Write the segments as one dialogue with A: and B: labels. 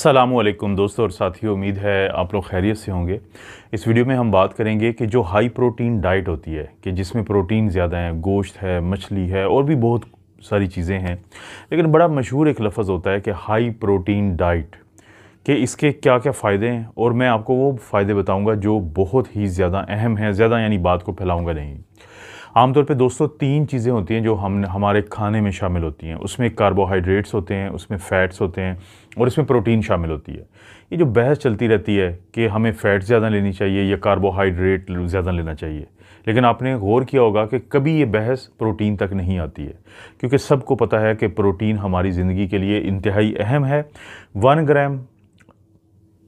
A: सलामकुम दोस्तों और साथियों उम्मीद है आप लोग खैरियत से होंगे इस वीडियो में हम बात करेंगे कि जो हाई प्रोटीन डाइट होती है कि जिसमें प्रोटीन ज़्यादा है गोश्त है मछली है और भी बहुत सारी चीज़ें हैं लेकिन बड़ा मशहूर एक लफ्ज़ होता है कि हाई प्रोटीन डाइट कि इसके क्या क्या फ़ायदे हैं और मैं आपको वो फ़ायदे बताऊँगा जो बहुत ही ज़्यादा अहम हैं ज़्यादा यानी बात को फैलाऊँगा नहीं आमतौर पे दोस्तों तीन चीज़ें होती हैं जो हम हमारे खाने में शामिल होती हैं उसमें कार्बोहाइड्रेट्स होते हैं उसमें फ़ैट्स होते हैं और इसमें प्रोटीन शामिल होती है ये जो बहस चलती रहती है कि हमें फ़ैट ज़्यादा लेनी चाहिए या कार्बोहाइड्रेट ज़्यादा लेना चाहिए लेकिन आपने गौर किया होगा कि कभी ये बहस प्रोटीन तक नहीं आती है क्योंकि सबको पता है कि प्रोटीन हमारी ज़िंदगी के लिए इंतहाई अहम है वन ग्राम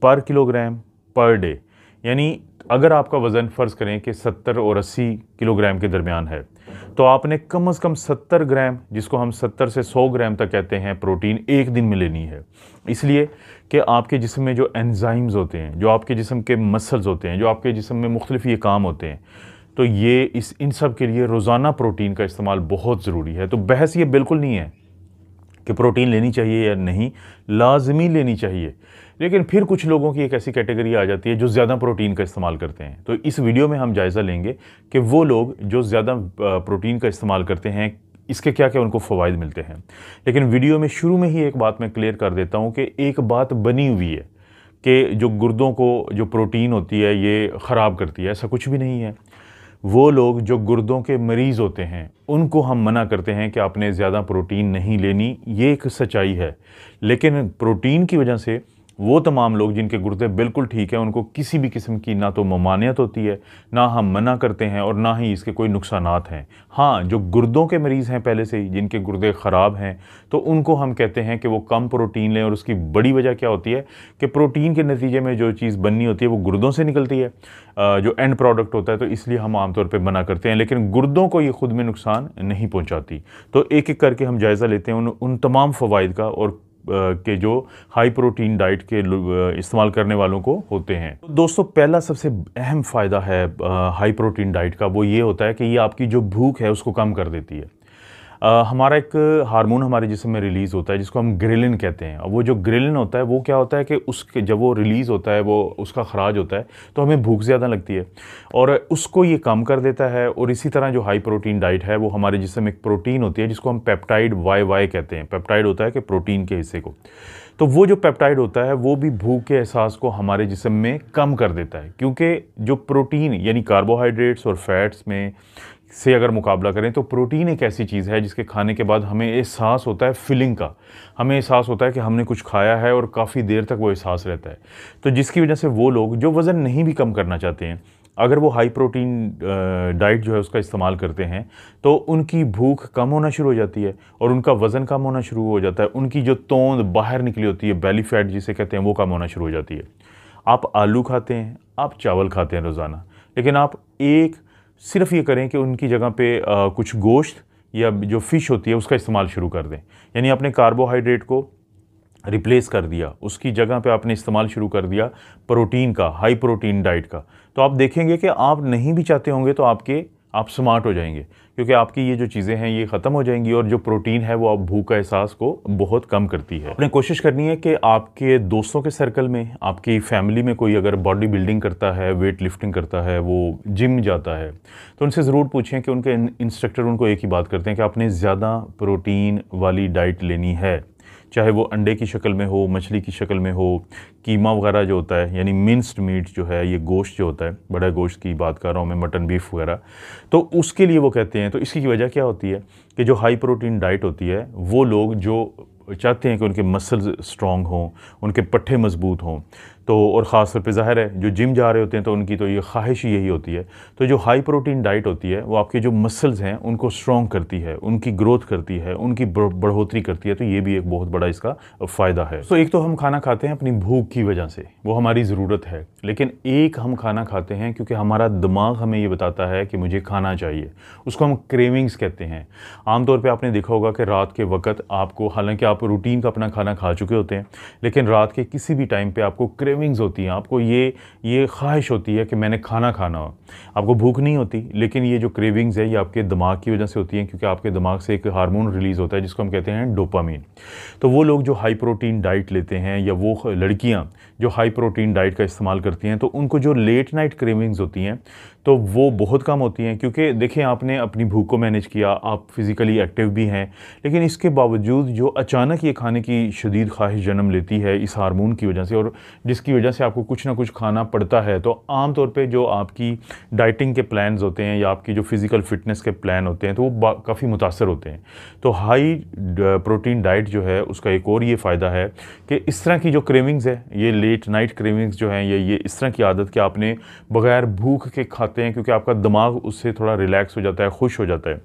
A: पर किलोग्राम पर डे यानी अगर आपका वज़न फ़र्ज़ करें कि 70 और 80 किलोग्राम के दरमियान है तो आपने कम अज़ कम 70 ग्राम जिसको हम 70 से 100 ग्राम तक कहते हैं प्रोटीन एक दिन में लेनी है इसलिए कि आपके जिसम में जो एनजाइम्स होते हैं जो आपके जिसम के मसल्स होते हैं जो आपके जिसम में मुख्तलिफ ये काम होते हैं तो ये इस इन सब के लिए रोज़ाना प्रोटीन का इस्तेमाल बहुत ज़रूरी है तो बहस ये बिल्कुल नहीं है कि प्रोटीन लेनी चाहिए या नहीं लाजमी लेनी चाहिए लेकिन फिर कुछ लोगों की एक ऐसी कैटेगरी आ जाती है जो ज़्यादा प्रोटीन का इस्तेमाल करते हैं तो इस वीडियो में हम जायज़ा लेंगे कि वो लोग जो ज़्यादा प्रोटीन का इस्तेमाल करते हैं इसके क्या क्या उनको फ़वाद मिलते हैं लेकिन वीडियो में शुरू में ही एक बात मैं क्लियर कर देता हूँ कि एक बात बनी हुई है कि जो गुर्दों को जो प्रोटीन होती है ये ख़राब करती है ऐसा कुछ भी नहीं है वो लोग जो गुर्दों के मरीज़ होते हैं उनको हम मना करते हैं कि आपने ज़्यादा प्रोटीन नहीं लेनी ये एक सच्चाई है लेकिन प्रोटीन की वजह से वो तमाम लोग जिनके गुर्दे बिल्कुल ठीक है उनको किसी भी किस्म की ना तो ममानियत होती है ना हम मना करते हैं और ना ही इसके कोई नुकसान हैं हाँ जो गुर्दों के मरीज़ हैं पहले से ही जिनके गुर्दे ख़राब हैं तो उनको हम कहते हैं कि वो कम प्रोटीन लें और उसकी बड़ी वजह क्या होती है कि प्रोटीन के नतीजे में जो चीज़ बननी होती है वो गुर्दों से निकलती है जो एंड प्रोडक्ट होता है तो इसलिए हम आमतौर पर मना करते हैं लेकिन गुर्दों को ये ख़ुद में नुकसान नहीं पहुँचाती तो एक एक करके हम जायज़ा लेते हैं उन उन तमाम फ़वाद का और के जो हाई प्रोटीन डाइट के इस्तेमाल करने वालों को होते हैं तो दोस्तों पहला सबसे अहम फ़ायदा है हाई प्रोटीन डाइट का वो ये होता है कि ये आपकी जो भूख है उसको कम कर देती है हमारा एक हार्मोन हमारे जिसम में रिलीज़ होता है जिसको हम ग्रेलिन कहते हैं और वो जो ग्रेलिन होता है वो क्या होता है कि उसके जब वो रिलीज़ होता है वो उसका खराज होता है तो हमें भूख ज़्यादा लगती है और उसको ये कम कर देता है और इसी तरह जो हाई प्रोटीन डाइट है वो हमारे जिसम एक प्रोटीन होती है जिसको हम पेप्टाइड वाई वाई कहते हैं पेप्टाइड होता है कि प्रोटीन के हिस्से को तो वो जो पेप्टाइड होता है वो भी भूख के एहसास को हमारे जिसम में कम कर देता है क्योंकि जो प्रोटीन यानी कार्बोहाइड्रेट्स और फैट्स में से अगर मुकाबला करें तो प्रोटीन एक ऐसी चीज़ है जिसके खाने के बाद हमें एहसास होता है फीलिंग का हमें एहसास होता है कि हमने कुछ खाया है और काफ़ी देर तक वो एहसास रहता है तो जिसकी वजह से वो लोग जो वज़न नहीं भी कम करना चाहते हैं अगर वो हाई प्रोटीन डाइट जो है उसका इस्तेमाल करते हैं तो उनकी भूख कम होना शुरू हो जाती है और उनका वज़न कम होना शुरू हो जाता है उनकी जो तोंद बाहर निकली होती है बेली फैट जिसे कहते हैं वो कम होना शुरू हो जाती है आप आलू खाते हैं आप चावल खाते हैं रोज़ाना लेकिन आप एक सिर्फ ये करें कि उनकी जगह पे आ, कुछ गोश्त या जो फ़िश होती है उसका इस्तेमाल शुरू कर दें यानी आपने कार्बोहाइड्रेट को रिप्लेस कर दिया उसकी जगह पे आपने इस्तेमाल शुरू कर दिया प्रोटीन का हाई प्रोटीन डाइट का तो आप देखेंगे कि आप नहीं भी चाहते होंगे तो आपके आप स्मार्ट हो जाएंगे क्योंकि आपकी ये जो चीज़ें हैं ये ख़त्म हो जाएंगी और जो प्रोटीन है वो आप भूख का एहसास को बहुत कम करती है आपने कोशिश करनी है कि आपके दोस्तों के सर्कल में आपकी फैमिली में कोई अगर बॉडी बिल्डिंग करता है वेट लिफ्टिंग करता है वो जिम जाता है तो उनसे ज़रूर पूछें कि उनके इंस्ट्रक्टर उनको एक ही बात करते हैं कि आपने ज़्यादा प्रोटीन वाली डाइट लेनी है चाहे वो अंडे की शक्ल में हो मछली की शक्ल में हो कीमा वगैरह जो होता है यानी मिन्स्ड मीट जो है ये गोश्त जो होता है बड़ा गोश्त की बात कर रहा हूँ मैं मटन बीफ वगैरह तो उसके लिए वो कहते हैं तो इसकी वजह क्या होती है कि जो हाई प्रोटीन डाइट होती है वो लोग जो चाहते हैं कि उनके मसल्स स्ट्रॉन्ग हों उनके पट्ठे मजबूत हों तो और ख़ास तौर पर ज़ाहिर है जो जिम जा रहे होते हैं तो उनकी तो ये ख्वाहिश ही यही होती है तो जो हाई प्रोटीन डाइट होती है वो आपके जो मसल्स हैं उनको स्ट्रॉन्ग करती है उनकी ग्रोथ करती है उनकी बढ़ोतरी करती है तो ये भी एक बहुत बड़ा इसका फ़ायदा है तो एक तो हम खाना खाते हैं अपनी भूख की वजह से वो हमारी ज़रूरत है लेकिन एक हम खाना खाते हैं क्योंकि हमारा दिमाग हमें ये बताता है कि मुझे खाना चाहिए उसको हम क्रेविंग्स कहते हैं आमतौर पर आपने देखा होगा कि रात के वक्त आपको हालांकि आप रूटीन का अपना खाना खा चुके होते हैं लेकिन रात के किसी भी टाइम पर आपको क्रे क्रेविंग्स होती हैं आपको ये ये ख्वाहिश होती है कि मैंने खाना खाना हो आपको भूख नहीं होती लेकिन ये जो क्रेविंग्स है ये आपके दिमाग की वजह से होती हैं क्योंकि आपके दिमाग से एक हार्मोन रिलीज़ होता है जिसको हम कहते हैं डोपामीन तो वो लोग जो हाई प्रोटीन डाइट लेते हैं या वो लड़कियाँ जो हाई प्रोटीन डाइट का इस्तेमाल करती हैं तो उनको जो लेट नाइट क्रेविंग्स होती हैं तो वो बहुत कम होती हैं क्योंकि देखें आपने अपनी भूख को मैनेज किया आप फिज़िकली एक्टिव भी हैं लेकिन इसके बावजूद जो अचानक ये खाने की शदीद ख्वाहिश जन्म लेती है इस हारमोन की वजह से और जिस जिसकी वजह से आपको कुछ ना कुछ खाना पड़ता है तो आम तौर पे जो आपकी डाइटिंग के प्लान्स होते हैं या आपकी जो फ़िज़िकल फिटनेस के प्लान होते हैं तो वो काफ़ी मुतासर होते हैं तो हाई प्रोटीन डाइट जो है उसका एक और ये फ़ायदा है कि इस तरह की जो क्रेविंग्स है ये लेट नाइट क्रेविंग्स जो हैं या ये इस तरह की आदत कि आपने बग़ैर भूख के खाते हैं क्योंकि आपका दिमाग उससे थोड़ा रिलैक्स हो जाता है खुश हो जाता है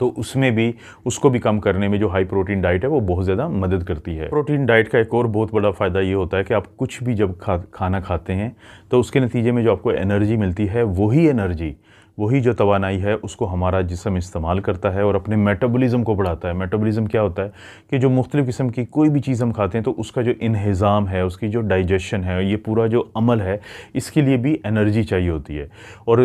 A: तो उसमें भी उसको भी कम करने में जो हाई प्रोटीन डाइट है वो बहुत ज़्यादा मदद करती है प्रोटीन डाइट का एक और बहुत बड़ा फ़ायदा ये होता है कि आप कुछ भी जब खा खाना खाते हैं तो उसके नतीजे में जो आपको एनर्जी मिलती है वही एनर्जी वही जो तोानाई है उसको हमारा जिसम इस्तेमाल करता है और अपने मेटाबॉलिज्म को बढ़ाता है मेटाबॉलिज्म क्या होता है कि जो मुख्तु किस्म की कोई भी चीज़ हम खाते हैं तो उसका जो इन्हज़ाम है उसकी जो डाइजेशन है ये पूरा जो अमल है इसके लिए भी एनर्जी चाहिए होती है और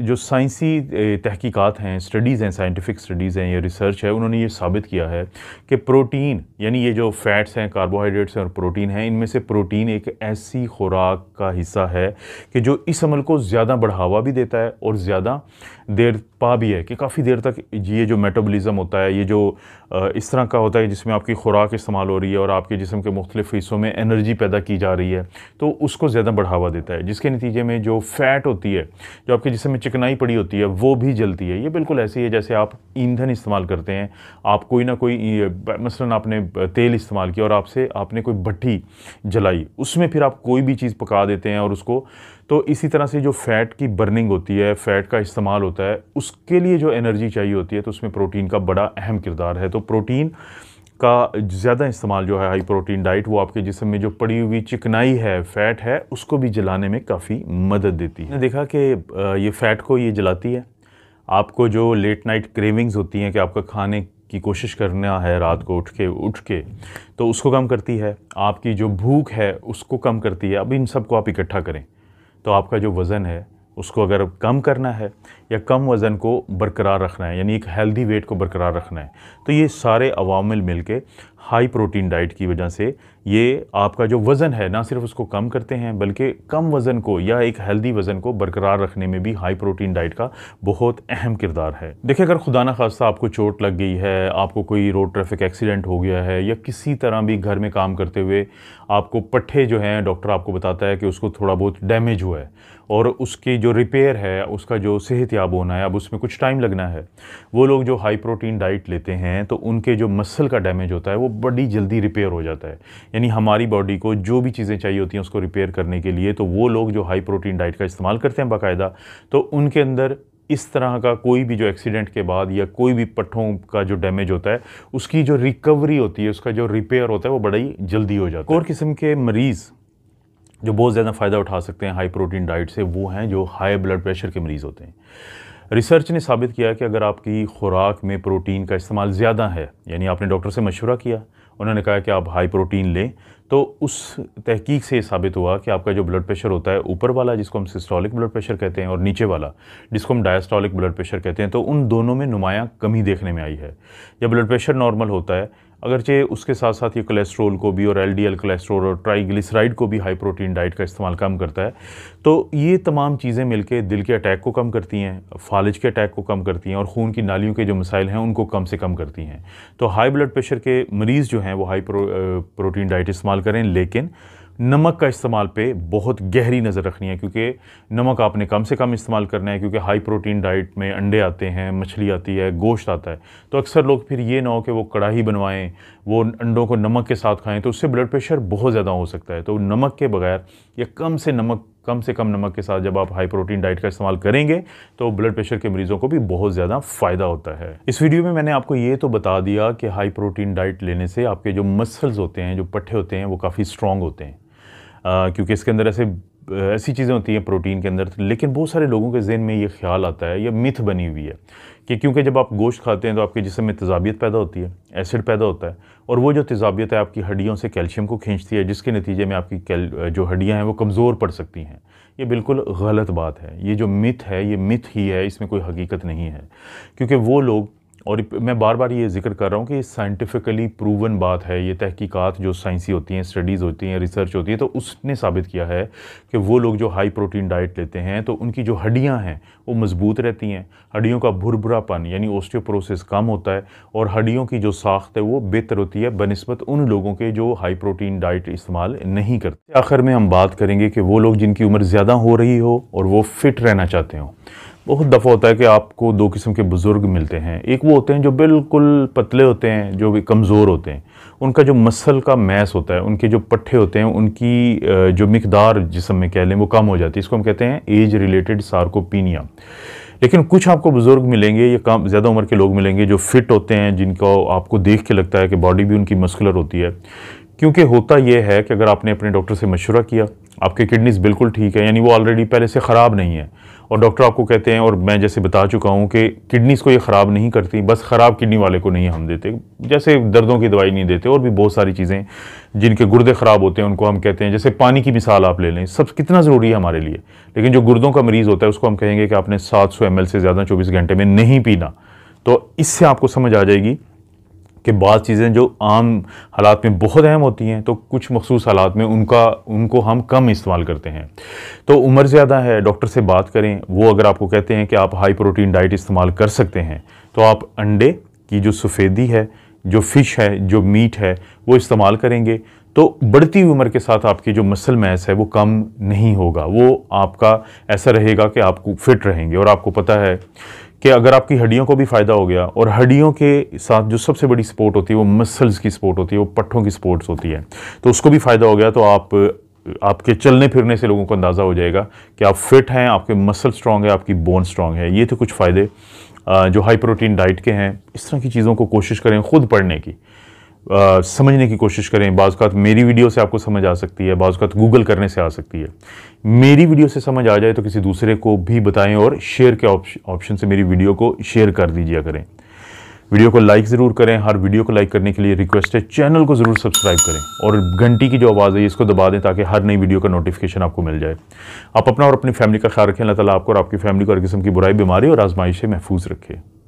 A: जो साइंसी तहकीकात हैं स्टडीज़ हैं साइंटिफिक स्टडीज़ हैं या रिसर्च है उन्होंने ये साबित किया है कि प्रोटीन यानी ये जो फैट्स हैं कार्बोहाइड्रेट्स हैं और प्रोटीन हैं इनमें से प्रोटीन एक ऐसी खुराक का हिस्सा है कि जो इस अमल को ज़्यादा बढ़ावा भी देता है और ज़्यादा देर पा भी है कि काफ़ी देर तक ये जो मेटाबॉलिज्म होता है ये जो इस तरह का होता है जिसमें आपकी खुराक इस्तेमाल हो रही है और आपके जिसम के मुख्तलिफ हिस्सों में एनर्जी पैदा की जा रही है तो उसको ज़्यादा बढ़ावा देता है जिसके नतीजे में जो फैट होती है जो आपके जिसम में चिकनाई पड़ी होती है वो भी जलती है ये बिल्कुल ऐसी है जैसे आप ईंधन इस्तेमाल करते हैं आप कोई ना कोई मसलन आपने तेल इस्तेमाल किया और आपसे आपने कोई भट्टी जलाई उसमें फिर आप कोई भी चीज़ पका देते हैं और उसको तो इसी तरह से जो फ़ैट की बर्निंग होती है फ़ैट का इस्तेमाल होता है उसके लिए जो एनर्जी चाहिए होती है तो उसमें प्रोटीन का बड़ा अहम किरदार है तो प्रोटीन का ज़्यादा इस्तेमाल जो है हाई प्रोटीन डाइट वो आपके जिसम में जो पड़ी हुई चिकनाई है फ़ैट है उसको भी जलाने में काफ़ी मदद देती है देखा कि ये फ़ैट को ये जलाती है आपको जो लेट नाइट क्रेविंग्स होती हैं कि आपका खाने की कोशिश करना है रात को उठ के उठ के तो उसको कम करती है आपकी जो भूख है उसको कम करती है अब इन सबको आप इकट्ठा करें तो आपका जो वज़न है उसको अगर कम करना है या कम वज़न को बरकरार रखना है यानी एक हेल्दी वेट को बरकरार रखना है तो ये सारे अवामिल मिल के हाई प्रोटीन डाइट की वजह से ये आपका जो वज़न है ना सिर्फ उसको कम करते हैं बल्कि कम वज़न को या एक हेल्दी वज़न को बरकरार रखने में भी हाई प्रोटीन डाइट का बहुत अहम किरदार है देखिए अगर खुदा ना खास्ता आपको चोट लग गई है आपको कोई रोड ट्रैफिक एक्सीडेंट हो गया है या किसी तरह भी घर में काम करते हुए आपको पट्ठे जो हैं डॉक्टर आपको बताता है कि उसको थोड़ा बहुत डैमेज हुआ है और उसकी जो रिपेयर है उसका जो सेहत याब होना है अब उसमें कुछ टाइम लगना है वो लोग जो हाई प्रोटीन डाइट लेते हैं तो उनके जो मसल का डैमेज होता है वो बड़ी जल्दी रिपेयर हो जाता है यानी हमारी बॉडी को जो भी चीज़ें चाहिए होती हैं उसको रिपेयर करने के लिए तो वो लोग जो हाई प्रोटीन डाइट का इस्तेमाल करते हैं बाकायदा तो उनके अंदर इस तरह का कोई भी जो एक्सीडेंट के बाद या कोई भी पट्ठों का जो डैमेज होता है उसकी जो रिकवरी होती है उसका जो रिपेयर होता है वो बड़ा ही जल्दी हो जाता है और किस्म के मरीज़ जो बहुत ज़्यादा फ़ायदा उठा सकते हैं हाई प्रोटीन डाइट से वो हैं जो हाई ब्लड प्रेशर के मरीज़ होते हैं रिसर्च ने साबित किया कि अगर आपकी खुराक में प्रोटीन का इस्तेमाल ज़्यादा है यानी आपने डॉक्टर से मशवरा किया उन्होंने कहा कि आप हाई प्रोटीन लें तो उस तहकीक से साबित हुआ कि आपका जो ब्लड प्रेशर होता है ऊपर वाला जिसको हम सिस्टोलिक ब्लड प्रेशर कहते हैं और नीचे वाला जिसको हम डायस्टोलिक ब्लड प्रेशर कहते हैं तो उन दोनों में नुमाया कमी देखने में आई है जब ब्लड प्रेशर नॉर्मल होता है अगरचे उसके साथ साथ ये कोलेस्ट्रोल को भी और एलडीएल कोलेस्ट्रोल और ट्राइग्लिसराइड को भी हाई प्रोटीन डाइट का इस्तेमाल कम करता है तो ये तमाम चीज़ें मिलके दिल के अटैक को कम करती हैं फालिज के अटैक को कम करती हैं और खून की नालियों के जो मसाइल हैं उनको कम से कम करती हैं तो हाई ब्लड प्रेशर के मरीज़ जो हैं वो हाई प्रो, प्रोटीन डाइट इस्तेमाल करें लेकिन नमक का इस्तेमाल पे बहुत गहरी नज़र रखनी है क्योंकि नमक आपने कम से कम इस्तेमाल करना है क्योंकि हाई प्रोटीन डाइट में अंडे आते हैं मछली आती है गोश्त आता है तो अक्सर लोग फिर ये ना हो कि वो कढ़ाई बनवाएं वो अंडों को नमक के साथ खाएं तो उससे ब्लड प्रेशर बहुत ज़्यादा हो सकता है तो नमक के बगैर या कम से नमक कम से कम नमक के साथ जब आप हाई प्रोटीन डाइट का इस्तेमाल करेंगे तो ब्लड प्रेशर के मरीज़ों को भी बहुत ज़्यादा फ़ायदा होता है इस वीडियो में मैंने आपको ये तो बता दिया कि हाई प्रोटीन डाइट लेने से आपके जो मसल्स होते हैं जो पट्ठे होते हैं वो काफ़ी स्ट्रॉन्ग होते हैं क्योंकि इसके अंदर ऐसे ऐसी चीज़ें होती हैं प्रोटीन के अंदर लेकिन बहुत सारे लोगों के जहन में ये ख्याल आता है या मिथ बनी हुई है कि क्योंकि जब आप गोश्त खाते हैं तो आपके जिसम में तेजाबियत पैदा होती है एसिड पैदा होता है और वो जो तेजाबियत है आपकी हड्डियों से कैल्शियम को खींचती है जिसके नतीजे में आपकी कैल जो हड्डियाँ हैं वो कमज़ोर पड़ सकती हैं ये बिल्कुल गलत बात है ये जो मिथ है ये मिथ ही है इसमें कोई हकीकत नहीं है क्योंकि वो लोग और मैं बार बार ये जिक्र कर रहा हूँ कि साइंटिफिकली प्रूवन बात है ये तहकीकात जो साइंसी होती हैं स्टडीज़ होती हैं रिसर्च होती है तो उसने साबित किया है कि वो लोग जो हाई प्रोटीन डाइट लेते हैं तो उनकी जो हड्डियाँ हैं वो मजबूत रहती हैं हड्डियों का भुरभुरापन यानी ओस्टियोप्रोसेस कम होता है और हड्डियों की जो साख्त है वो बेहतर होती है बनस्बत उन लोगों के जो हाई प्रोटीन डाइट इस्तेमाल नहीं करते आखिर में हम बात करेंगे कि वो लोग जिनकी उम्र ज़्यादा हो रही हो और वो फिट रहना चाहते हों बहुत दफ़ा होता है कि आपको दो किस्म के बुज़ुर्ग मिलते हैं एक वो होते हैं जो बिल्कुल पतले होते हैं जो भी कमज़ोर होते हैं उनका जो मसल का मैस होता है उनके जो पट्ठे होते हैं उनकी जो मकदार जिसम में कह लें वो कम हो जाती है इसको हम कहते हैं एज रिलेटेड सार्कोपिनिया लेकिन कुछ आपको बुज़ुर्ग मिलेंगे या काम ज़्यादा उम्र के लोग मिलेंगे जो फिट होते हैं जिनको आपको देख के लगता है कि बॉडी भी उनकी मस्कुलर होती है क्योंकि होता यह है कि अगर आपने अपने डॉक्टर से मशवरा किया आपके किडनीज़ बिल्कुल ठीक है यानी वो ऑलरेडी पहले से ख़राब नहीं है और डॉक्टर आपको कहते हैं और मैं जैसे बता चुका हूँ कि किडनीज़ को ये ख़राब नहीं करती बस ख़राब किडनी वाले को नहीं हम देते जैसे दर्दों की दवाई नहीं देते और भी बहुत सारी चीज़ें जिनके गुर्दे ख़राब होते हैं उनको हम कहते हैं जैसे पानी की मिसाल आप ले लें सब कितना ज़रूरी है हमारे लिए लेकिन जो गुर्दों का मरीज़ होता है उसको हम कहेंगे कि आपने सात सौ से ज़्यादा चौबीस घंटे में नहीं पीना तो इससे आपको समझ आ जाएगी कि बाद चीज़ें जो आम हालात में बहुत अहम होती हैं तो कुछ मखसूस हालात में उनका उनको हम कम इस्तेमाल करते हैं तो उम्र ज़्यादा है डॉक्टर से बात करें वो अगर आपको कहते हैं कि आप हाई प्रोटीन डाइट इस्तेमाल कर सकते हैं तो आप अंडे की जो सफ़ेदी है जो फ़िश है जो मीट है वो इस्तेमाल करेंगे तो बढ़ती उम्र के साथ आपकी जो मसल मैस है वो कम नहीं होगा वो आपका ऐसा रहेगा कि आपको फिट रहेंगे और आपको पता है कि अगर आपकी हड्डियों को भी फ़ायदा हो गया और हड्डियों के साथ जो सबसे बड़ी सपोर्ट होती है वो मसल्स की सपोर्ट होती है वो पट्ठों की सपोर्ट्स होती है तो उसको भी फ़ायदा हो गया तो आप आपके चलने फिरने से लोगों को अंदाज़ा हो जाएगा कि आप फिट हैं आपके मसल स्ट्रांग है आपकी बोन स्ट्रांग है ये तो कुछ फ़ायदे जो हाई प्रोटीन डाइट के हैं इस तरह की चीज़ों को कोशिश करें खुद पढ़ने की आ, समझने की कोशिश करें बाज मेरी वीडियो से आपको समझ आ सकती है बाज गूगल करने से आ सकती है मेरी वीडियो से समझ आ जाए तो किसी दूसरे को भी बताएं और शेयर के ऑप्शन से मेरी वीडियो को शेयर कर दीजिए करें वीडियो को लाइक ज़रूर करें हर वीडियो को लाइक करने के लिए रिक्वेस्ट है चैनल को ज़रूर सब्सक्राइब करें और घंटी की जो आवाज़ है इसको दबा दें ताकि हर नई वीडियो का नोटिफिकेशन आपको मिल जाए आप अपना और अपनी फैमिली का ख्याल रखें अल्लाह ताला आपको और आपकी फैमिली को हर किस्म की बुराई बीमारी और आजमाइश से महफूज रखें